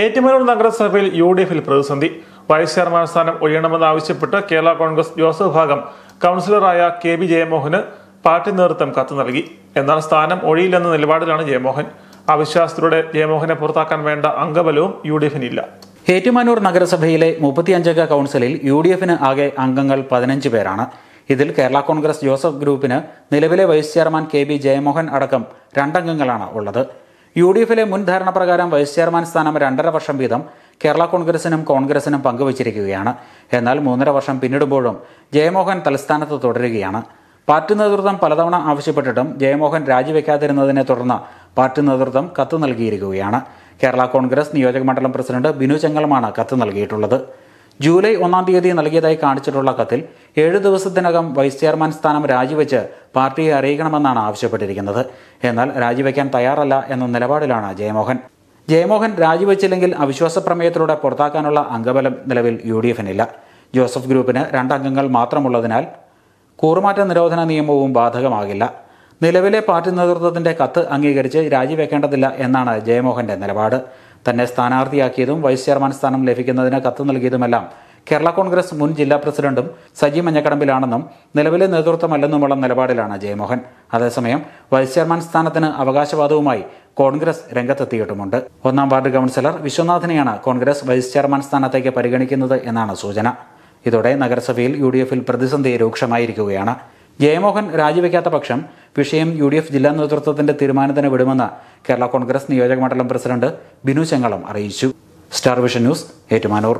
ഏറ്റുമാനൂർ നഗരസഭയിൽ U D എഫിൽ പ്രതിസന്ധി വൈസ് ചെയർമാൻ സ്ഥാനം ഒഴിയണമെന്നാവശ്യപ്പെട്ട് കേരള കോൺഗ്രസ് ജോസഫ് വിഭാഗം കൗൺസിലറായ കെ ബി ജയമോഹന് പാർട്ടി നേതൃത്വം കത്ത് നൽകി എന്നാൽ സ്ഥാനം ഒഴിയില്ലെന്ന നിലപാടിലാണ് ജയമോഹൻ അവിശ്വാസത്തിലൂടെ ജയമോഹനെ പുറത്താക്കാൻ വേണ്ട അംഗബലവും യു ഡി എഫിനില്ല ഏറ്റുമാനൂർ നഗരസഭയിലെ മുപ്പത്തിയഞ്ചംഗ കൗൺസിലിൽ യു ഡി എഫിന് ആകെ അംഗങ്ങൾ പതിനഞ്ച് പേരാണ് ഇതിൽ കേരള കോൺഗ്രസ് ജോസഫ് ഗ്രൂപ്പിന് നിലവിലെ vice chairman K B Jayamohan അടക്കം രണ്ടംഗങ്ങളാണ് ഉള്ളത് യു ഡി എഫിലെ മുൻ ധാരണ പ്രകാരം വൈസ് ചെയർമാൻ സ്ഥാനം രണ്ടര വർഷം വീതം കേരള കോൺഗ്രസിനും കോൺഗ്രസിനും പങ്കുവച്ചിരിക്കുകയാണ് എന്നാൽ മൂന്നര വർഷം പിന്നിടുമ്പോഴും ജയമോഹൻ തലസ്ഥാനത്ത് തുടരുകയാണ് പാർട്ടി നേതൃത്വം പലതവണ ആവശ്യപ്പെട്ടിട്ടും ജയമോഹൻ രാജിവെക്കാതിരുന്നതിനെ തുടർന്ന് പാർട്ടി നേതൃത്വം കത്ത് നൽകിയിരിക്കുകയാണ് കേരള കോൺഗ്രസ് നിയോജകമണ്ഡലം പ്രസിഡന്റ് ബിനു ചെങ്ങലമാണ് കത്ത് നൽകിയിട്ടുള്ളത് ജൂലൈ ഒന്നാം തീയതി നൽകിയതായി കാണിച്ചിട്ടുള്ള കത്തിൽ ഏഴു ദിവസത്തിനകം വൈസ് ചെയർമാൻ സ്ഥാനം രാജിവെച്ച് പാർട്ടിയെ അറിയിക്കണമെന്നാണ് ആവശ്യപ്പെട്ടിരിക്കുന്നത് എന്നാൽ രാജിവെക്കാൻ തയ്യാറല്ല എന്ന നിലപാടിലാണ് ജയമോഹൻ ജയമോഹൻ രാജിവെച്ചില്ലെങ്കിൽ അവിശ്വാസ പ്രമേയത്തിലൂടെ പുറത്താക്കാനുള്ള അംഗബലം നിലവിൽ യു ഡി എഫിനില്ല ജോസഫ് ഗ്രൂപ്പിന് രണ്ടംഗങ്ങൾ മാത്രമുള്ളതിനാൽ കൂറുമാറ്റ നിരോധന നിയമവും ബാധകമാകില്ല നിലവിലെ പാർട്ടി നേതൃത്വത്തിന്റെ കത്ത് അംഗീകരിച്ച് രാജിവെക്കേണ്ടതില്ല എന്നാണ് ജയമോഹന്റെ നിലപാട് തന്നെ സ്ഥാനാർത്ഥിയാക്കിയതും വൈസ് ചെയർമാൻ സ്ഥാനം ലഭിക്കുന്നതിന് കത്ത് നൽകിയതുമെല്ലാം കേരള കോൺഗ്രസ് മുൻ ജില്ലാ പ്രസിഡന്റും സജി മഞ്ഞക്കടമ്പിലാണെന്നും നിലവിലെ നേതൃത്വമല്ലെന്നുമുള്ള നിലപാടിലാണ് ജയമോഹൻ അതേസമയം വൈസ് ചെയർമാൻ സ്ഥാനത്തിന് അവകാശവാദവുമായി കോൺഗ്രസ് രംഗത്തെത്തിയിട്ടുമുണ്ട് ഒന്നാം വാർഡ് കൗൺസിലർ വിശ്വനാഥിനെയാണ് കോൺഗ്രസ് വൈസ് ചെയർമാൻ സ്ഥാനത്തേക്ക് പരിഗണിക്കുന്നത് എന്നാണ് സൂചന ഇതോടെ നഗരസഭയിൽ യു പ്രതിസന്ധി രൂക്ഷമായിരിക്കുകയാണ് ജയമോഹൻ രാജിവെക്കാത്ത പക്ഷം വിഷയം യു ഡി എഫ് ജില്ലാ നേതൃത്വത്തിന്റെ തീരുമാനത്തിന് വിടുമെന്ന് കേരള കോൺഗ്രസ് നിയോജക മണ്ഡലം പ്രസിഡന്റ് ബിനു ചെങ്ങളം അറിയിച്ചു സ്റ്റാർ വിഷൻ ന്യൂസ് ഏറ്റുമാനൂർ